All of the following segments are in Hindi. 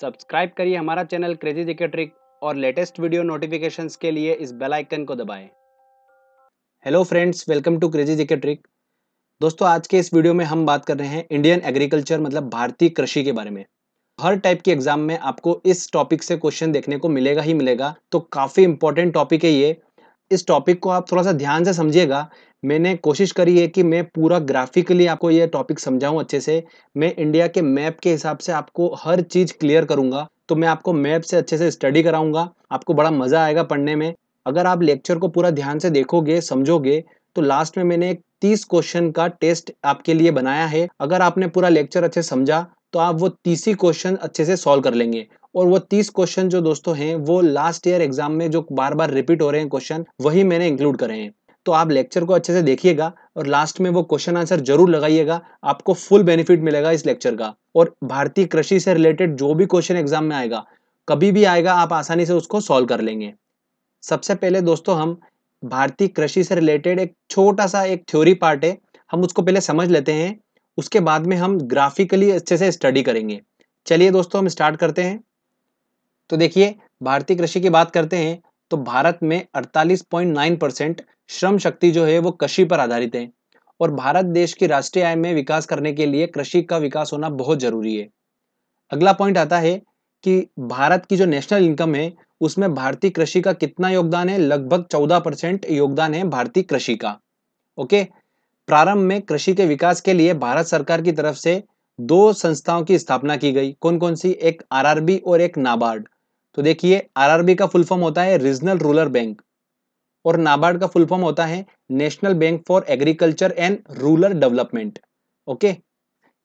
सब्सक्राइब करिए हमारा चैनल क्रेजी जिकेट्रिक ट्रिक और लेटेस्ट वीडियो नोटिफिकेशंस के लिए इस बेल आइकन को दबाएं hello friends welcome to crazy जिकेट्रिक ट्रिक दोस्तों आज के इस वीडियो में हम बात कर रहे हैं इंडियन एग्रीकल्चर मतलब भारतीय कृषि के बारे में हर टाइप के एग्जाम में आपको इस टॉपिक से क्वेश्चन देखने को मिलेगा ही मिलेगा तो काफ़ी इंपॉर्टेंट टॉपिक है ये इस टॉपिक को आप थोड़ा सा ध्यान से समझिएगा मैंने कोशिश करी है कि मैं पूरा ग्राफिकली आपको ये टॉपिक समझाऊं अच्छे से मैं इंडिया के मैप के हिसाब से आपको हर चीज़ क्लियर करूंगा तो मैं आपको मैप से अच्छे से स्टडी कराऊंगा आपको बड़ा मज़ा आएगा पढ़ने में अगर आप लेक्चर को पूरा ध्यान से देखोगे समझोगे तो लास्ट में मैंने एक तीस क्वेश्चन का टेस्ट आपके लिए बनाया है अगर आपने पूरा लेक्चर अच्छे समझा तो आप वो ही क्वेश्चन अच्छे से सॉल्व कर लेंगे और वो तीस क्वेश्चन जो दोस्तों हैं वो लास्ट ईयर एग्जाम में जो बार बार रिपीट हो रहे हैं क्वेश्चन वही मैंने इंक्लूड करे हैं तो आप लेक्चर को अच्छे से देखिएगा और लास्ट में वो क्वेश्चन आंसर जरूर लगाइएगा आपको फुल बेनिफिट मिलेगा इस लेक्चर का और भारतीय कृषि से रिलेटेड जो भी क्वेश्चन एग्जाम में आएगा कभी भी आएगा आप आसानी से उसको सॉल्व कर लेंगे सबसे पहले दोस्तों हम भारतीय कृषि से रिलेटेड एक छोटा सा एक थ्योरी पार्ट है हम उसको पहले समझ लेते हैं उसके बाद में हम ग्राफिकली अच्छे से स्टडी करेंगे चलिए दोस्तों हम स्टार्ट करते हैं तो देखिए भारतीय कृषि की बात करते हैं तो भारत में 48.9 परसेंट श्रम शक्ति जो है वो कृषि पर आधारित है और भारत देश की राष्ट्रीय आय में विकास करने के लिए कृषि का विकास होना बहुत जरूरी है अगला पॉइंट आता है कि भारत की जो नेशनल इनकम है उसमें भारतीय कृषि का कितना योगदान है लगभग चौदह परसेंट योगदान है भारतीय कृषि का ओके प्रारंभ में कृषि के विकास के लिए भारत सरकार की तरफ से दो संस्थाओं की स्थापना की गई कौन कौन सी एक आरआरबी और एक नाबार्ड तो देखिए आरआरबी का फुल फॉर्म होता है रीजनल रूरल बैंक और नाबार्ड का फुल फॉर्म होता है National Bank for Agriculture and Rural Development okay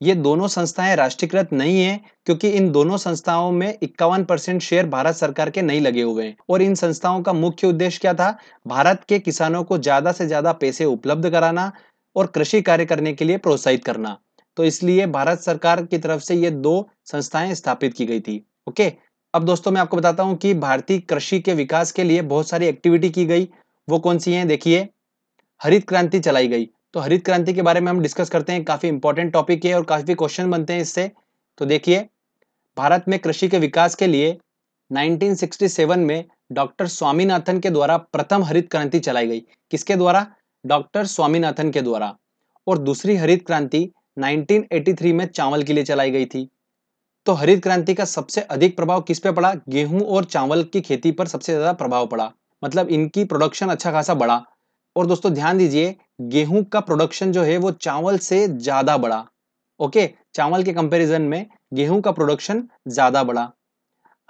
ये दोनों संस्थाएं राष्ट्रीयकृत नहीं है क्योंकि इन दोनों संस्थाओं में इक्यावन परसेंट शेयर भारत सरकार के नहीं लगे हुए हैं और इन संस्थाओं का मुख्य उद्देश्य क्या था भारत के किसानों को ज्यादा से ज्यादा पैसे उपलब्ध कराना और कृषि कार्य करने के लिए प्रोत्साहित करना तो इसलिए भारत सरकार की तरफ से ये दो संस्थाएं स्थापित की गई थी ओके अब दोस्तों मैं आपको बताता हूं कि भारतीय कृषि के विकास के लिए बहुत सारी एक्टिविटी की गई वो कौन सी हैं देखिए हरित क्रांति चलाई गई तो हरित क्रांति के बारे में हम डिस्कस करते हैं काफ़ी इंपॉर्टेंट टॉपिक है और काफ़ी क्वेश्चन बनते हैं इससे तो देखिए भारत में कृषि के विकास के लिए 1967 में डॉक्टर स्वामीनाथन के द्वारा प्रथम हरित क्रांति चलाई गई किसके द्वारा डॉक्टर स्वामीनाथन के द्वारा और दूसरी हरित क्रांति 1983 में चावल के लिए चलाई गई थी तो हरित क्रांति का सबसे अधिक प्रभाव किस पे पड़ा गेहूं और चावल की खेती पर सबसे ज़्यादा प्रभाव पड़ा मतलब इनकी प्रोडक्शन अच्छा खासा बढ़ा और दोस्तों ध्यान दीजिए गेहूं का प्रोडक्शन जो है वो चावल से ज़्यादा बढ़ा ओके चावल के कंपेरिजन में गेहूं का प्रोडक्शन ज़्यादा बढ़ा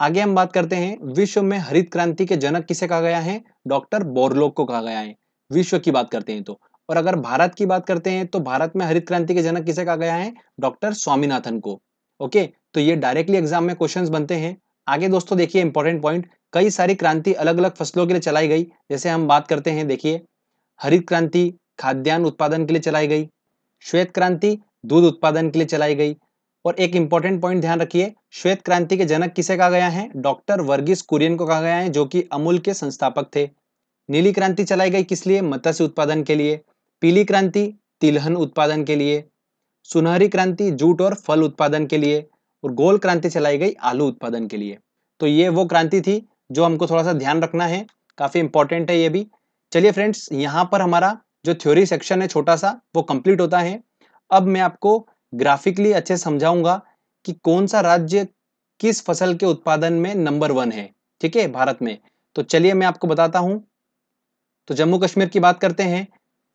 आगे हम बात करते हैं विश्व में हरित क्रांति के जनक किसे कहा गया है डॉक्टर बोरलोक को कहा गया है विश्व की बात करते हैं तो और अगर भारत की बात करते हैं तो भारत में हरित क्रांति के जनक किसे कहा गया है डॉक्टर स्वामीनाथन को ओके तो ये डायरेक्टली एग्जाम में क्वेश्चंस बनते हैं आगे दोस्तों देखिए इंपॉर्टेंट पॉइंट कई सारी क्रांति अलग अलग फसलों के लिए चलाई गई जैसे हम बात करते हैं देखिए हरित क्रांति खाद्यान्न उत्पादन के लिए चलाई गई श्वेत क्रांति दूध उत्पादन के लिए चलाई गई और एक इंपॉर्टेंट पॉइंट ध्यान रखिए श्वेत क्रांति के जनक किसे कहा गया है डॉक्टर वर्गीस कुरियन को कहा गया है जो कि अमूल के संस्थापक थे नीली क्रांति चलाई गई किस लिए मत्स्य उत्पादन के लिए पीली क्रांति तिलहन उत्पादन के लिए सुनहरी क्रांति जूट और फल उत्पादन के लिए और गोल क्रांति चलाई गई आलू उत्पादन के लिए तो ये वो क्रांति थी जो हमको थोड़ा सा ध्यान रखना है काफ़ी इंपॉर्टेंट है ये भी चलिए फ्रेंड्स यहाँ पर हमारा जो थ्योरी सेक्शन है छोटा सा वो कंप्लीट होता है अब मैं आपको ग्राफिकली अच्छे समझाऊंगा कि कौन सा राज्य किस फसल के उत्पादन में नंबर वन है ठीक है भारत में तो चलिए मैं आपको बताता हूं तो जम्मू कश्मीर की बात करते हैं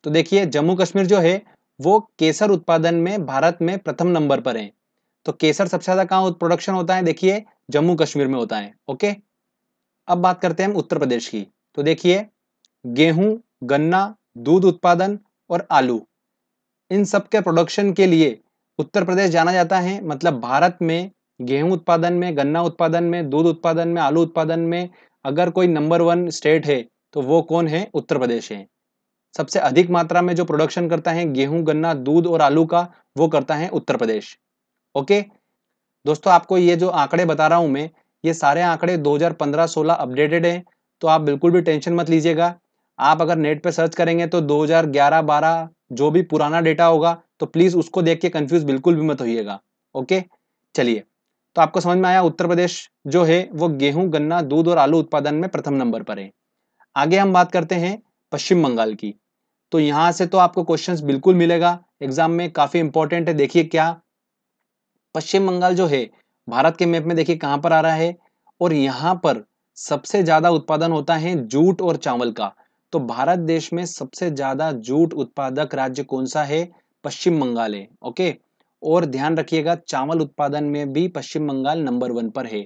तो देखिए जम्मू कश्मीर जो है वो केसर उत्पादन में भारत में प्रथम नंबर पर है तो केसर सबसे ज़्यादा कहाँ प्रोडक्शन होता है देखिए जम्मू कश्मीर में होता है ओके अब बात करते हैं हम उत्तर प्रदेश की तो देखिए गेहूं गन्ना दूध उत्पादन और आलू इन सब के प्रोडक्शन के लिए उत्तर प्रदेश जाना जाता है मतलब भारत में गेहूं उत्पादन में गन्ना उत्पादन में दूध उत्पादन में आलू उत्पादन में अगर कोई नंबर वन स्टेट है तो वो कौन है उत्तर प्रदेश है सबसे अधिक मात्रा में जो प्रोडक्शन करता है गेहूं गन्ना दूध और आलू का वो करता है उत्तर प्रदेश ओके दोस्तों आपको ये जो आंकड़े बता रहा हूं मैं ये सारे आंकड़े 2015-16 अपडेटेड हैं तो आप बिल्कुल भी टेंशन मत लीजिएगा आप अगर नेट पे सर्च करेंगे तो 2011-12 जो भी पुराना डेटा होगा तो प्लीज़ उसको देख के कन्फ्यूज़ बिल्कुल भी मत होइएगा ओके चलिए तो आपको समझ में आया उत्तर प्रदेश जो है वो गेहूं गन्ना दूध और आलू उत्पादन में प्रथम नंबर पर है आगे हम बात करते हैं पश्चिम बंगाल की तो यहाँ से तो आपको क्वेश्चन बिल्कुल मिलेगा एग्जाम में काफ़ी इंपॉर्टेंट है देखिए क्या पश्चिम बंगाल जो है भारत के मैप में देखिए कहाँ पर आ रहा है और यहाँ पर सबसे ज़्यादा उत्पादन होता है जूट और चावल का तो भारत देश में सबसे ज़्यादा जूट उत्पादक राज्य कौन सा है पश्चिम बंगाल है ओके और ध्यान रखिएगा चावल उत्पादन में भी पश्चिम बंगाल नंबर वन पर है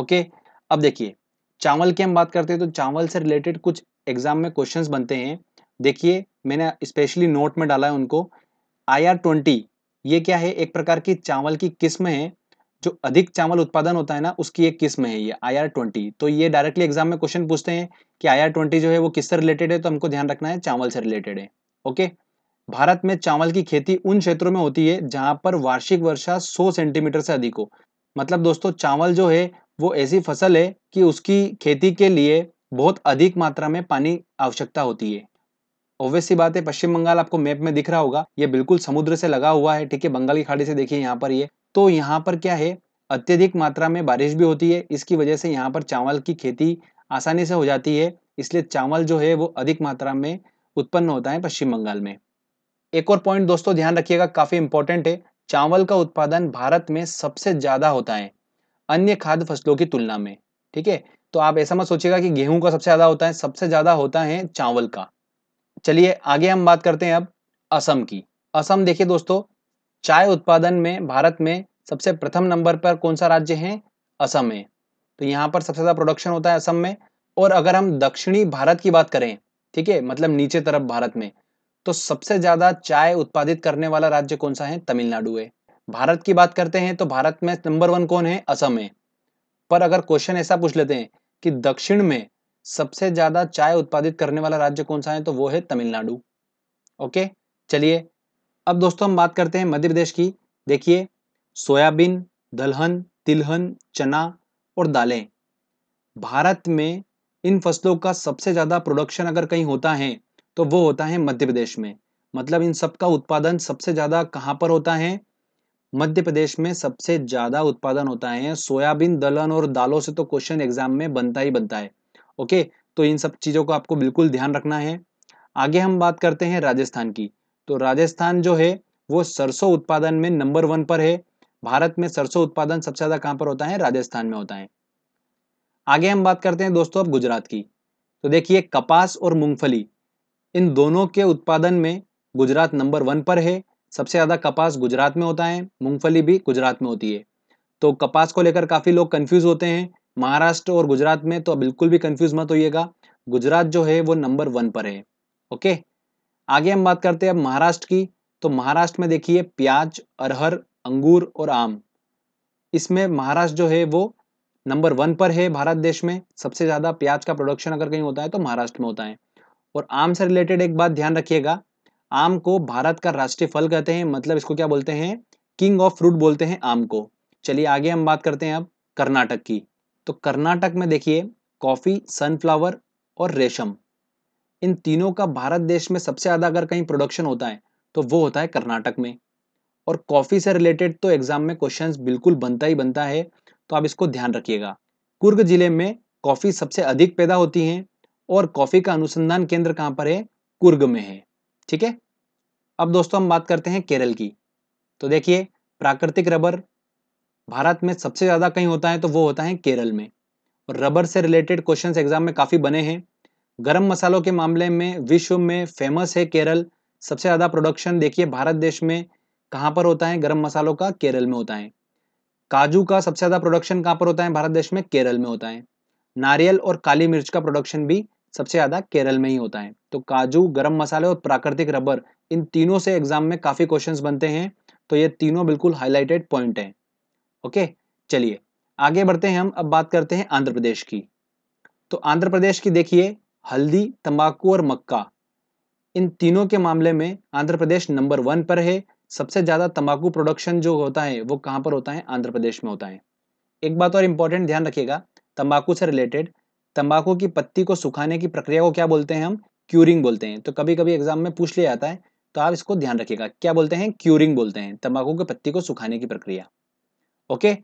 ओके अब देखिए चावल की हम बात करते हैं तो चावल से रिलेटेड कुछ एग्जाम में क्वेश्चंस बनते हैं देखिए मैंने स्पेशली नोट में डाला है उनको आई आर ट्वेंटी ये क्या है एक प्रकार की चावल की किस्म है जो अधिक चावल उत्पादन होता है ना उसकी एक किस्म है ये आई आर ट्वेंटी तो ये डायरेक्टली एग्जाम में क्वेश्चन पूछते हैं कि आई आर ट्वेंटी जो है वो किससे रिलेटेड है तो हमको ध्यान रखना है चावल से रिलेटेड है ओके भारत में चावल की खेती उन क्षेत्रों में होती है जहां पर वार्षिक वर्षा 100 सेंटीमीटर से अधिक हो मतलब दोस्तों चावल जो है वो ऐसी फसल है कि उसकी खेती के लिए बहुत अधिक मात्रा में पानी आवश्यकता होती है ऑब्वियस सी बात है पश्चिम बंगाल आपको मैप में दिख रहा होगा ये बिल्कुल समुद्र से लगा हुआ है ठीक है बंगाल की खाड़ी से देखिए यहाँ पर ये तो यहाँ पर क्या है अत्यधिक मात्रा में बारिश भी होती है इसकी वजह से यहाँ पर चावल की खेती आसानी से हो जाती है इसलिए चावल जो है वो अधिक मात्रा में उत्पन्न होता है पश्चिम बंगाल में एक और पॉइंट दोस्तों ध्यान रखिएगा काफी इंपॉर्टेंट है चावल का उत्पादन भारत में सबसे ज्यादा होता है अन्य खाद्य फसलों की तुलना में ठीक है तो आप ऐसा मत सोचिएगा कि गेहूं का सबसे ज्यादा होता है सबसे ज्यादा होता है चावल का चलिए आगे हम बात करते हैं अब असम की असम देखिए दोस्तों चाय उत्पादन में भारत में सबसे प्रथम नंबर पर कौन सा राज्य है असम है तो यहाँ पर सबसे ज़्यादा प्रोडक्शन होता है असम में और अगर हम दक्षिणी भारत की बात करें ठीक है मतलब नीचे तरफ भारत में तो सबसे ज़्यादा चाय उत्पादित करने वाला राज्य कौन सा है तमिलनाडु है भारत की बात करते हैं तो भारत में नंबर वन कौन है असम है पर अगर क्वेश्चन ऐसा पूछ लेते हैं कि दक्षिण में सबसे ज्यादा चाय उत्पादित करने वाला राज्य कौन सा है तो वो है तमिलनाडु ओके चलिए अब दोस्तों हम बात करते हैं मध्य प्रदेश की देखिए सोयाबीन दलहन तिलहन चना और दालें भारत में इन फसलों का सबसे ज़्यादा प्रोडक्शन अगर कहीं होता है तो वो होता है मध्य प्रदेश में मतलब इन सब का उत्पादन सबसे ज़्यादा कहां पर होता है मध्य प्रदेश में सबसे ज़्यादा उत्पादन होता है सोयाबीन दलहन और दालों से तो क्वेश्चन एग्जाम में बनता ही बनता है ओके तो इन सब चीज़ों को आपको बिल्कुल ध्यान रखना है आगे हम बात करते हैं राजस्थान की तो राजस्थान जो है वो सरसों उत्पादन में नंबर वन पर है भारत में सरसों उत्पादन सबसे ज़्यादा कहां पर होता है राजस्थान में होता है आगे हम बात करते हैं दोस्तों अब गुजरात की तो देखिए कपास और मूंगफली इन दोनों के उत्पादन में गुजरात नंबर वन पर है सबसे ज़्यादा कपास गुजरात में होता है मूंगफली भी गुजरात में होती है तो कपास को लेकर काफ़ी लोग कंफ्यूज होते हैं महाराष्ट्र और गुजरात में तो बिल्कुल भी कंफ्यूज मत होइएगा गुजरात जो है वो नंबर वन पर है ओके आगे हम बात करते हैं अब महाराष्ट्र की तो महाराष्ट्र में देखिए प्याज अरहर अंगूर और आम इसमें महाराष्ट्र जो है वो नंबर वन पर है भारत देश में सबसे ज़्यादा प्याज का प्रोडक्शन अगर कहीं होता है तो महाराष्ट्र में होता है और आम से रिलेटेड एक बात ध्यान रखिएगा आम को भारत का राष्ट्रीय फल कहते हैं मतलब इसको क्या बोलते हैं किंग ऑफ फ्रूट बोलते हैं आम को चलिए आगे हम बात करते हैं अब कर्नाटक की तो कर्नाटक में देखिए कॉफ़ी सनफ्लावर और रेशम इन तीनों का भारत देश में सबसे ज़्यादा अगर कहीं प्रोडक्शन होता है तो वो होता है कर्नाटक में और कॉफ़ी से रिलेटेड तो एग्ज़ाम में क्वेश्चंस बिल्कुल बनता ही बनता है तो आप इसको ध्यान रखिएगा कुर्ग जिले में कॉफ़ी सबसे अधिक पैदा होती है और कॉफ़ी का अनुसंधान केंद्र कहां पर है कुर्ग में है ठीक है अब दोस्तों हम बात करते हैं केरल की तो देखिए प्राकृतिक रबर भारत में सबसे ज़्यादा कहीं होता है तो वो होता है केरल में और रबर से रिलेटेड क्वेश्चंस एग्जाम में काफ़ी बने हैं गरम मसालों के मामले में विश्व में फेमस है केरल सबसे ज़्यादा प्रोडक्शन देखिए भारत देश में कहाँ पर होता है गरम मसालों का केरल में होता है काजू का सबसे ज़्यादा प्रोडक्शन कहाँ पर होता है भारत देश में केरल में होता है नारियल और काली मिर्च का प्रोडक्शन भी सबसे ज़्यादा केरल में ही होता है तो काजू गरम मसाले और प्राकृतिक रबर इन तीनों से एग्जाम में काफ़ी क्वेश्चन बनते हैं तो ये तीनों बिल्कुल हाईलाइटेड पॉइंट हैं ओके चलिए आगे बढ़ते हैं हम अब बात करते हैं आंध्र प्रदेश की तो आंध्र प्रदेश की देखिए हल्दी तंबाकू और मक्का इन तीनों के मामले में आंध्र प्रदेश नंबर वन पर है सबसे ज़्यादा तंबाकू प्रोडक्शन जो होता है वो कहाँ पर होता है आंध्र प्रदेश में होता है एक बात और इंपॉर्टेंट ध्यान रखिएगा तंबाकू से रिलेटेड तंबाकू की पत्ती को सुखाने की प्रक्रिया को क्या बोलते हैं हम क्यूरिंग बोलते हैं तो कभी कभी एग्जाम में पूछ लिया जाता है तो आप इसको ध्यान रखिएगा क्या बोलते हैं क्यूरिंग बोलते हैं तंबाकू के पत्ती को सुखाने की प्रक्रिया ओके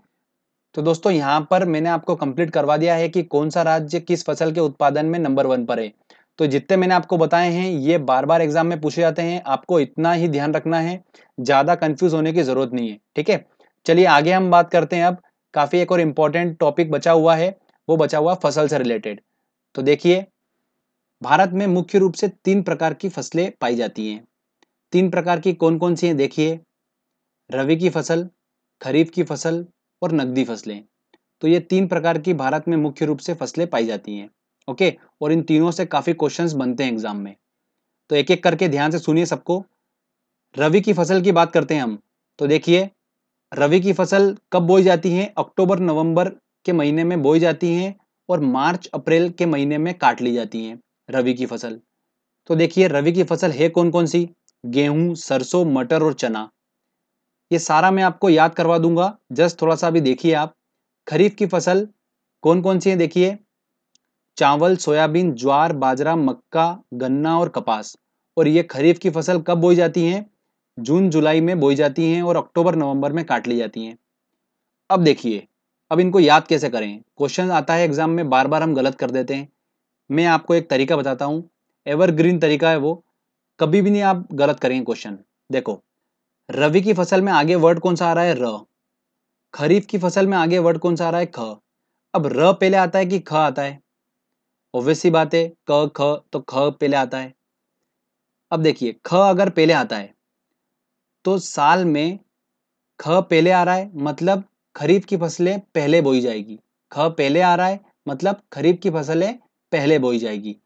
तो दोस्तों यहाँ पर मैंने आपको कंप्लीट करवा दिया है कि कौन सा राज्य किस फसल के उत्पादन में नंबर वन पर है तो जितने मैंने आपको बताए हैं ये बार बार एग्जाम में पूछे जाते हैं आपको इतना ही ध्यान रखना है ज़्यादा कंफ्यूज होने की ज़रूरत नहीं है ठीक है चलिए आगे हम बात करते हैं अब काफ़ी एक और इम्पोर्टेंट टॉपिक बचा हुआ है वो बचा हुआ फसल से रिलेटेड तो देखिए भारत में मुख्य रूप से तीन प्रकार की फसलें पाई जाती हैं तीन प्रकार की कौन कौन सी हैं देखिए रवि की फसल खरीफ की फसल और नकदी फसलें तो ये तीन प्रकार की भारत में मुख्य रूप से फसलें पाई जाती हैं ओके और इन तीनों से काफ़ी क्वेश्चंस बनते हैं एग्जाम में तो एक एक करके ध्यान से सुनिए सबको रवि की फसल की बात करते हैं हम तो देखिए रवि की फसल कब बोई जाती है अक्टूबर नवंबर के महीने में बोई जाती है और मार्च अप्रैल के महीने में काट ली जाती है रवि की फसल तो देखिए रवि की फसल है कौन कौन सी गेहूं सरसों मटर और चना ये सारा मैं आपको याद करवा दूंगा जस्ट थोड़ा सा अभी देखिए आप खरीफ की फसल कौन कौन सी है देखिए चावल सोयाबीन ज्वार बाजरा मक्का गन्ना और कपास और ये खरीफ की फसल कब बोई जाती है जून जुलाई में बोई जाती हैं और अक्टूबर नवंबर में काट ली जाती हैं अब देखिए अब इनको याद कैसे करें क्वेश्चन आता है एग्जाम में बार बार हम गलत कर देते हैं मैं आपको एक तरीका बताता हूँ एवरग्रीन तरीका है वो कभी भी नहीं आप गलत करेंगे क्वेश्चन देखो रवि की फसल में आगे वर्ड कौन सा आ रहा है र खरीफ की फसल में आगे वर्ड कौन सा आ रहा है ख अब र पहले आता है कि ख आता है ऑब्वियस सी बात है क ख तो ख पहले आता है अब देखिए ख अगर पहले आता है तो साल में ख पहले आ रहा है मतलब खरीफ की फसलें पहले बोई जाएगी ख पहले आ रहा है मतलब खरीफ की फसलें पहले बोई जाएगी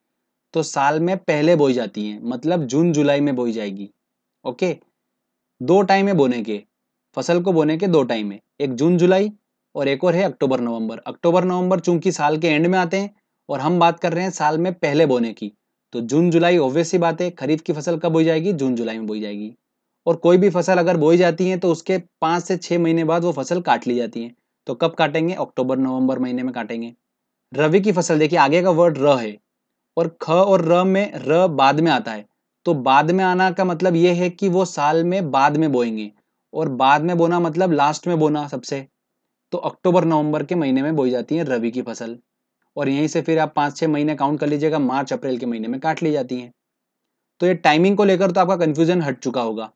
तो साल में पहले बोई जाती हैं मतलब जून जुलाई में बोई जाएगी ओके दो टाइम है बोने के फसल को बोने के दो टाइम है एक जून जुलाई और एक और है अक्टूबर नवंबर अक्टूबर नवंबर चूंकि साल के एंड में आते हैं और हम बात कर रहे हैं साल में पहले बोने की तो जून जुलाई ऑब्वियस ही बात है खरीफ की फसल कब बोई जाएगी जून जुलाई में बोई जाएगी और कोई भी फसल अगर बोई जाती है तो उसके पाँच से छः महीने बाद वो फसल काट ली जाती है तो कब काटेंगे अक्टूबर नवंबर महीने में काटेंगे रवि की फसल देखिए आगे का वर्ड र है और ख और र में र बाद में आता है तो बाद में आना का मतलब ये है कि वो साल में बाद में बोएंगे और बाद में बोना मतलब लास्ट में बोना सबसे तो अक्टूबर नवंबर के महीने में बोई जाती है रबी की फसल और यहीं से फिर आप पाँच छः महीने काउंट कर लीजिएगा मार्च अप्रैल के महीने में काट ली जाती हैं तो ये टाइमिंग को लेकर तो आपका कन्फ्यूजन हट चुका होगा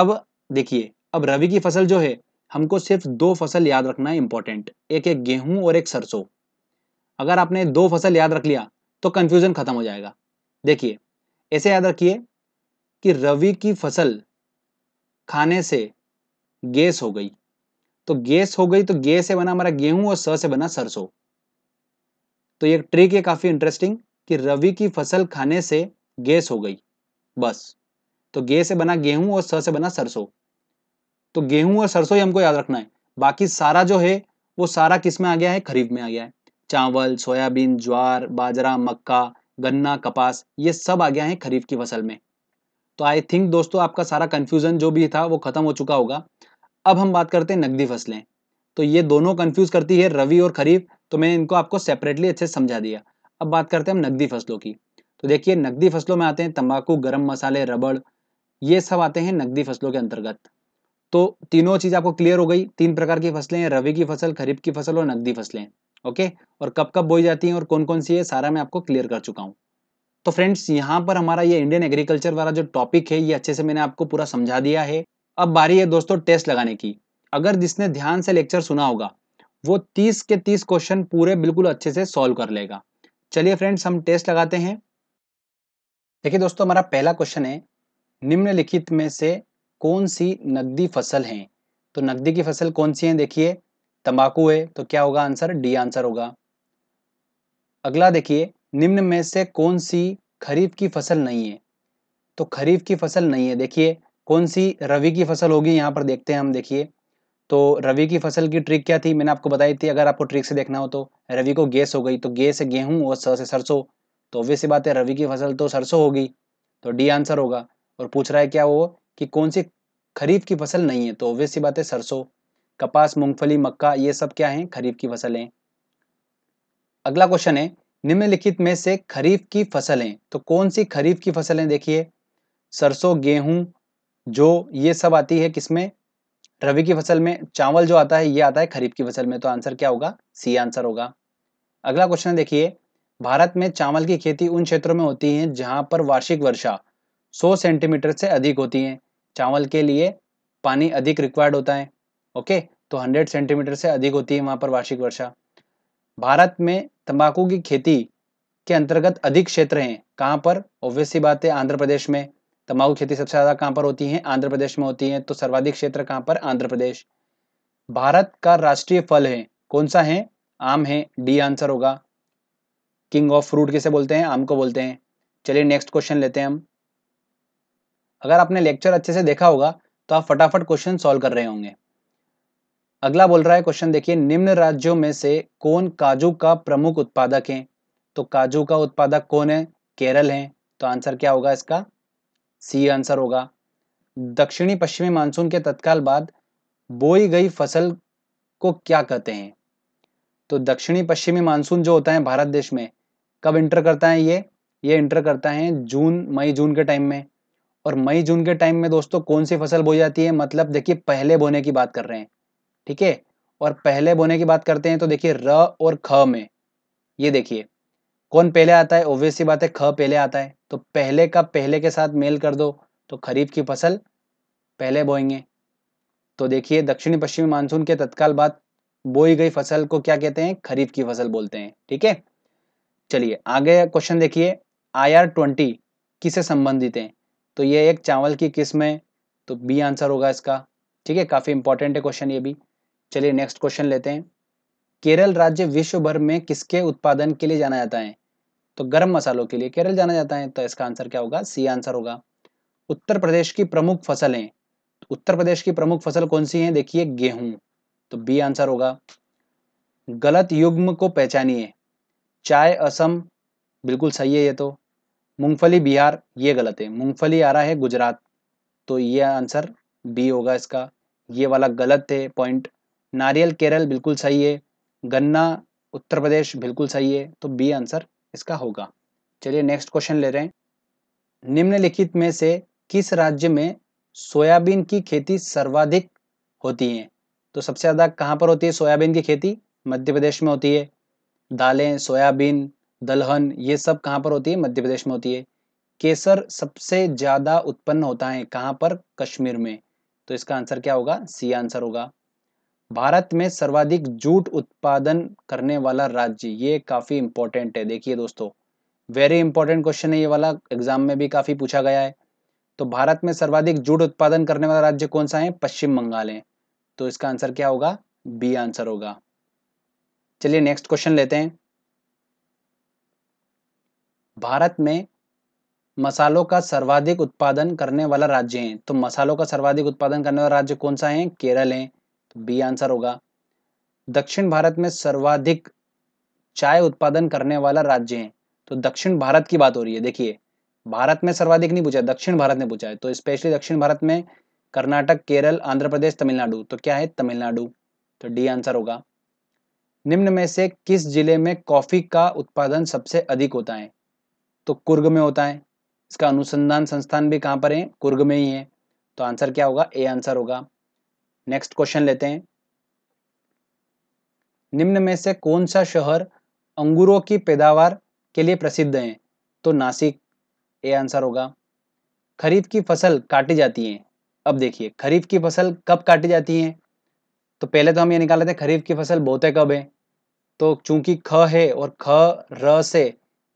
अब देखिए अब रबी की फसल जो है हमको सिर्फ दो फसल याद रखना है इंपॉर्टेंट एक एक गेहूं और एक सरसों अगर आपने दो फसल याद रख लिया तो कन्फ्यूजन खत्म हो जाएगा देखिए ऐसे याद रखिए कि रवि की फसल खाने से गैस हो गई तो गैस हो गई तो गैस से बना हमारा गेहूं और स से बना सरसों तो ये ट्रिक है काफी इंटरेस्टिंग कि रवि की फसल खाने से गैस हो गई बस तो गे से बना गेहूं और स से बना सरसों तो गेहूं और सरसों ही हमको याद रखना है बाकी सारा जो है वो सारा किस में आ गया है खरीफ में आ गया है चावल सोयाबीन ज्वार बाजरा मक्का गन्ना कपास ये सब आ गया है खरीफ की फसल में तो आई थिंक दोस्तों आपका सारा कन्फ्यूजन जो भी था वो खत्म हो चुका होगा अब हम बात करते हैं नकदी फसलें तो ये दोनों कन्फ्यूज करती है रवि और खरीफ तो मैंने इनको आपको सेपरेटली अच्छे से समझा दिया अब बात करते हैं हम नकदी फसलों की तो देखिए नकदी फसलों में आते हैं तंबाकू गरम मसाले रबड़ ये सब आते हैं नकदी फसलों के अंतर्गत तो तीनों चीज़ आपको क्लियर हो गई तीन प्रकार की फसलें हैं रवि की फसल खरीफ की फसल और नकदी फसलें ओके और कब कब बोई जाती है और कौन कौन सी है सारा मैं आपको क्लियर कर चुका हूँ तो फ्रेंड्स यहाँ पर हमारा ये इंडियन एग्रीकल्चर वाला जो टॉपिक है ये अच्छे से मैंने आपको पूरा समझा दिया है अब बारी है दोस्तों टेस्ट लगाने की अगर जिसने ध्यान से लेक्चर सुना होगा वो तीस के तीस क्वेश्चन पूरे बिल्कुल अच्छे से सॉल्व कर लेगा चलिए फ्रेंड्स हम टेस्ट लगाते हैं देखिए दोस्तों हमारा पहला क्वेश्चन है निम्नलिखित में से कौन सी नकदी फसल है तो नकदी की फसल कौन सी है देखिए तंबाकू है तो क्या होगा आंसर डी आंसर होगा अगला देखिए निम्न में से कौन सी खरीफ की फसल नहीं है तो खरीफ की फसल नहीं है देखिए कौन सी रवि की फसल होगी यहाँ पर देखते हैं हम देखिए तो रवि की फसल की ट्रिक क्या थी मैंने आपको बताई थी अगर आपको ट्रिक से देखना हो तो रवि को गैस हो गई तो गैस है गेहूँ और स से सरसों तो ऑब्वियस सी बात है रवि की फसल तो सरसों होगी तो डी आंसर होगा और पूछ रहा है क्या वो कि कौन सी खरीफ की फसल नहीं है तो ऑब्वियस सी बात है सरसों कपास मूंगफली मक्का ये सब क्या है खरीफ की फसलें अगला क्वेश्चन है निम्नलिखित में से खरीफ की फसलें तो कौन सी खरीफ की फसलें देखिए सरसों गेहूं जो ये सब आती है किसमें रवि की फसल में चावल जो आता है ये आता है खरीफ की फसल में तो आंसर क्या होगा सी आंसर होगा अगला क्वेश्चन देखिए भारत में चावल की खेती उन क्षेत्रों में होती है जहां पर वार्षिक वर्षा 100 सेंटीमीटर से अधिक होती है चावल के लिए पानी अधिक रिक्वायर्ड होता है ओके तो 100 सेंटीमीटर से अधिक होती है वहां पर वार्षिक वर्षा भारत में तंबाकू की खेती के अंतर्गत अधिक क्षेत्र हैं कहाँ पर ऑब्वियस सी बात है आंध्र प्रदेश में तंबाकू खेती सबसे ज़्यादा कहाँ पर होती है आंध्र प्रदेश में होती है तो सर्वाधिक क्षेत्र कहाँ पर आंध्र प्रदेश भारत का राष्ट्रीय फल है कौन सा है आम है डी आंसर होगा किंग ऑफ फ्रूट किसे बोलते हैं आम को बोलते हैं चलिए नेक्स्ट क्वेश्चन लेते हैं हम अगर आपने लेक्चर अच्छे से देखा होगा तो आप फटाफट क्वेश्चन सॉल्व कर रहे होंगे अगला बोल रहा है क्वेश्चन देखिए निम्न राज्यों में से कौन काजू का प्रमुख उत्पादक है तो काजू का उत्पादक कौन है केरल है तो आंसर क्या होगा इसका सी आंसर होगा दक्षिणी पश्चिमी मानसून के तत्काल बाद बोई गई फसल को क्या कहते हैं तो दक्षिणी पश्चिमी मानसून जो होता है भारत देश में कब इंटर करता है ये ये इंटर करता है जून मई जून के टाइम में और मई जून के टाइम में दोस्तों कौन सी फसल बोई जाती है मतलब देखिए पहले बोने की बात कर रहे हैं ठीक है और पहले बोने की बात करते हैं तो देखिए र और ख में ये देखिए कौन पहले आता है ओब्वियस बात है ख पहले आता है तो पहले का पहले के साथ मेल कर दो तो खरीफ की फसल पहले बोएंगे तो देखिए दक्षिणी पश्चिमी मानसून के तत्काल बाद बोई गई फसल को क्या कहते हैं खरीफ की फसल बोलते हैं ठीक है चलिए आगे क्वेश्चन देखिए आई आर ट्वेंटी किसे संबंधित है तो ये एक चावल की किस्म है तो बी आंसर होगा इसका ठीक है काफी इंपॉर्टेंट है क्वेश्चन ये भी चलिए नेक्स्ट क्वेश्चन लेते हैं केरल राज्य विश्व भर में किसके उत्पादन के लिए जाना जाता है तो गर्म मसालों के लिए केरल जाना जाता है तो इसका आंसर क्या होगा सी आंसर होगा उत्तर प्रदेश की प्रमुख फसलें तो उत्तर प्रदेश की प्रमुख फसल कौन सी है देखिए गेहूं तो बी आंसर होगा गलत युग्म को पहचानिए चाय असम बिल्कुल सही है ये तो मूंगफली बिहार ये गलत है मूंगफली आ रहा है गुजरात तो ये आंसर बी होगा इसका ये वाला गलत है पॉइंट नारियल केरल बिल्कुल सही है गन्ना उत्तर प्रदेश बिल्कुल सही है तो बी आंसर इसका होगा चलिए नेक्स्ट क्वेश्चन ले रहे हैं निम्नलिखित में से किस राज्य में सोयाबीन की खेती सर्वाधिक होती है तो सबसे ज़्यादा कहाँ पर होती है सोयाबीन की खेती मध्य प्रदेश में होती है दालें सोयाबीन दलहन ये सब कहाँ पर होती है मध्य प्रदेश में होती है केसर सबसे ज़्यादा उत्पन्न होता है कहाँ पर कश्मीर में तो इसका आंसर क्या होगा सी आंसर होगा भारत में सर्वाधिक जूट उत्पादन करने वाला राज्य ये काफ़ी इंपॉर्टेंट है देखिए दोस्तों वेरी इंपॉर्टेंट क्वेश्चन है ये वाला एग्जाम में भी काफ़ी पूछा गया है तो भारत में सर्वाधिक जूट उत्पादन करने वाला राज्य कौन सा है पश्चिम बंगाल है तो इसका आंसर क्या होगा बी आंसर होगा चलिए नेक्स्ट क्वेश्चन लेते हैं भारत में मसालों का सर्वाधिक उत्पादन करने वाला राज्य है तो मसालों का सर्वाधिक उत्पादन करने वाला राज्य कौन सा है केरल है बी आंसर होगा दक्षिण भारत में सर्वाधिक चाय उत्पादन करने वाला राज्य है तो दक्षिण भारत की बात हो रही है देखिए भारत में सर्वाधिक नहीं पूछा दक्षिण भारत ने पूछा है तो स्पेशली दक्षिण भारत में कर्नाटक केरल आंध्र प्रदेश तमिलनाडु तो क्या है तमिलनाडु तो डी आंसर होगा निम्न में से किस जिले में कॉफी का उत्पादन सबसे अधिक होता है तो कुर्ग में होता है इसका अनुसंधान संस्थान भी कहां पर है कुर्ग में ही है तो आंसर क्या होगा ए आंसर होगा नेक्स्ट क्वेश्चन लेते हैं निम्न में से कौन सा शहर अंगूरों की पैदावार के लिए प्रसिद्ध है तो नासिक ए आंसर होगा खरीफ की फसल काटी जाती है अब देखिए खरीफ की फसल कब काटी जाती है तो पहले तो हम ये निकाल लेते हैं खरीफ की फसल बोते कब है तो चूंकि ख है और ख र से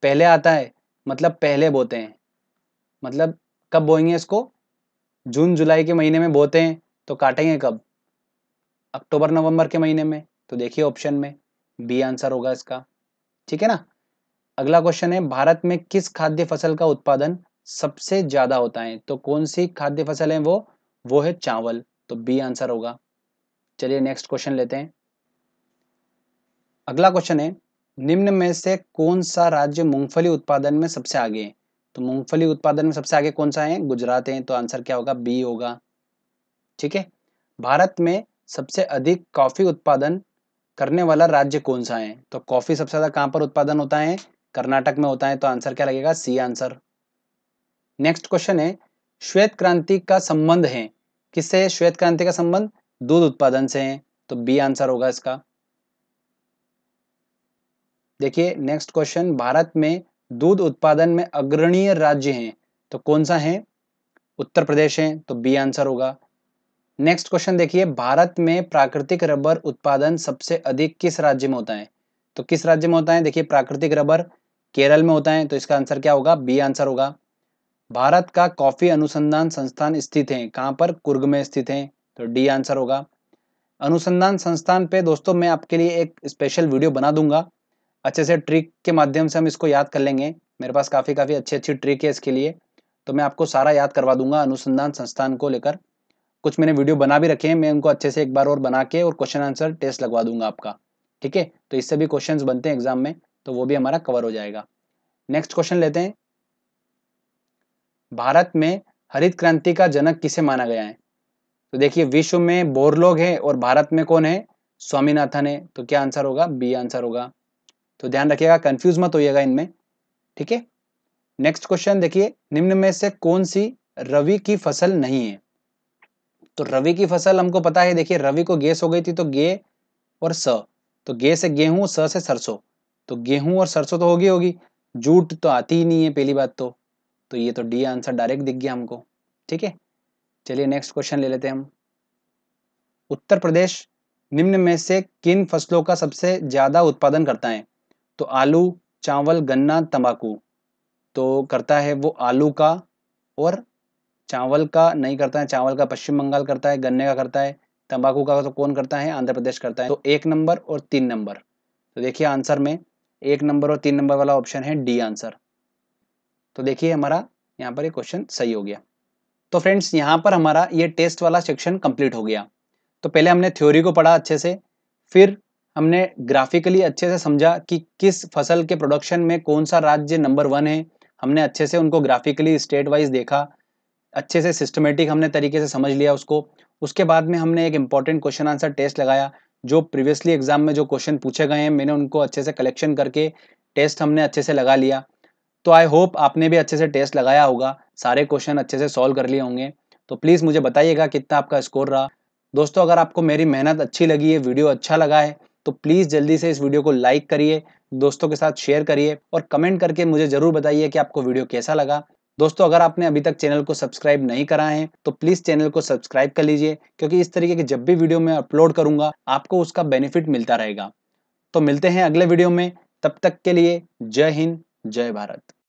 पहले आता है मतलब पहले बोते हैं मतलब कब बोएंगे इसको जून जुलाई के महीने में बोते हैं तो काटेंगे कब अक्टूबर नवंबर के महीने में तो देखिए ऑप्शन में बी आंसर होगा इसका ठीक है ना अगला क्वेश्चन है भारत में किस खाद्य फसल का उत्पादन सबसे ज्यादा होता है तो कौन सी खाद्य फसल है वो वो है चावल तो बी आंसर होगा चलिए नेक्स्ट क्वेश्चन लेते हैं अगला क्वेश्चन है निम्न में से कौन सा राज्य मूंगफली उत्पादन में सबसे आगे है तो मूंगफली उत्पादन में सबसे आगे कौन सा है गुजरात है तो आंसर क्या होगा बी होगा ठीक है भारत में सबसे अधिक कॉफ़ी उत्पादन करने वाला राज्य कौन सा है तो कॉफ़ी सबसे ज़्यादा कहां पर उत्पादन होता है कर्नाटक में होता है तो आंसर क्या लगेगा सी आंसर नेक्स्ट क्वेश्चन है श्वेत क्रांति का संबंध है किससे श्वेत क्रांति का संबंध दूध उत्पादन से है तो बी आंसर होगा इसका देखिए नेक्स्ट क्वेश्चन भारत में दूध उत्पादन में अग्रणीय राज्य हैं तो कौन सा है उत्तर प्रदेश है तो बी आंसर होगा नेक्स्ट क्वेश्चन देखिए भारत में प्राकृतिक रबर उत्पादन सबसे अधिक किस राज्य में होता है तो किस राज्य में होता है देखिए प्राकृतिक रबर केरल में होता है तो इसका आंसर क्या होगा बी आंसर होगा भारत का कॉफी अनुसंधान संस्थान स्थित है कहाँ पर कुर्ग में स्थित है तो डी आंसर होगा अनुसंधान संस्थान पे दोस्तों मैं आपके लिए एक स्पेशल वीडियो बना दूंगा अच्छे से ट्रिक के माध्यम से हम इसको याद कर लेंगे मेरे पास काफ़ी काफ़ी अच्छी अच्छी ट्रिक है इसके लिए तो मैं आपको सारा याद करवा दूंगा अनुसंधान संस्थान को लेकर कुछ मैंने वीडियो बना भी रखे हैं मैं उनको अच्छे से एक बार और बना के और क्वेश्चन आंसर टेस्ट लगवा दूंगा आपका ठीक है तो इससे भी क्वेश्चन बनते हैं एग्जाम में तो वो भी हमारा कवर हो जाएगा नेक्स्ट क्वेश्चन लेते हैं भारत में हरित क्रांति का जनक किसे माना गया है तो देखिए विश्व में बोरलोग है और भारत में कौन है स्वामीनाथन है तो क्या आंसर होगा बी आंसर होगा तो ध्यान रखिएगा कंफ्यूज मत होइएगा इनमें ठीक है नेक्स्ट क्वेश्चन देखिए निम्न में से कौन सी रवि की फसल नहीं है तो रवि की फसल हमको पता है देखिए रवि को गेस हो गई थी तो गे और स तो गे से गेहूं स से सरसों तो गेहूं और सरसों तो होगी होगी जूट तो आती ही नहीं है पहली बात तो तो ये तो डी आंसर डायरेक्ट दिख गया हमको ठीक है चलिए नेक्स्ट क्वेश्चन ले लेते हैं हम उत्तर प्रदेश निम्न में से किन फसलों का सबसे ज़्यादा उत्पादन करता है तो आलू चावल गन्ना तंबाकू तो करता है वो आलू का और चावल का नहीं करता है चावल का पश्चिम बंगाल करता है गन्ने का करता है तंबाकू का तो कौन करता है आंध्र प्रदेश करता है तो एक नंबर और तीन नंबर तो देखिए आंसर में एक नंबर और तीन नंबर वाला ऑप्शन है डी आंसर तो देखिए हमारा यहाँ पर ये क्वेश्चन सही हो गया तो फ्रेंड्स यहाँ पर हमारा ये टेस्ट वाला सेक्शन कंप्लीट हो गया तो पहले हमने थ्योरी को पढ़ा अच्छे से फिर हमने ग्राफिकली अच्छे से समझा कि किस फसल के प्रोडक्शन में कौन सा राज्य नंबर वन है हमने अच्छे से उनको ग्राफिकली स्टेट वाइज देखा अच्छे से सिस्टमेटिक हमने तरीके से समझ लिया उसको उसके बाद में हमने एक इम्पॉर्टेंट क्वेश्चन आंसर टेस्ट लगाया जो प्रीवियसली एग्जाम में जो क्वेश्चन पूछे गए हैं मैंने उनको अच्छे से कलेक्शन करके टेस्ट हमने अच्छे से लगा लिया तो आई होप आपने भी अच्छे से टेस्ट लगाया होगा सारे क्वेश्चन अच्छे से सॉल्व कर लिए होंगे तो प्लीज़ मुझे बताइएगा कितना आपका स्कोर रहा दोस्तों अगर आपको मेरी मेहनत अच्छी लगी है वीडियो अच्छा लगा है तो प्लीज़ जल्दी से इस वीडियो को लाइक करिए दोस्तों के साथ शेयर करिए और कमेंट करके मुझे ज़रूर बताइए कि आपको वीडियो कैसा लगा दोस्तों अगर आपने अभी तक चैनल को सब्सक्राइब नहीं करा है तो प्लीज चैनल को सब्सक्राइब कर लीजिए क्योंकि इस तरीके की जब भी वीडियो मैं अपलोड करूंगा आपको उसका बेनिफिट मिलता रहेगा तो मिलते हैं अगले वीडियो में तब तक के लिए जय हिंद जय भारत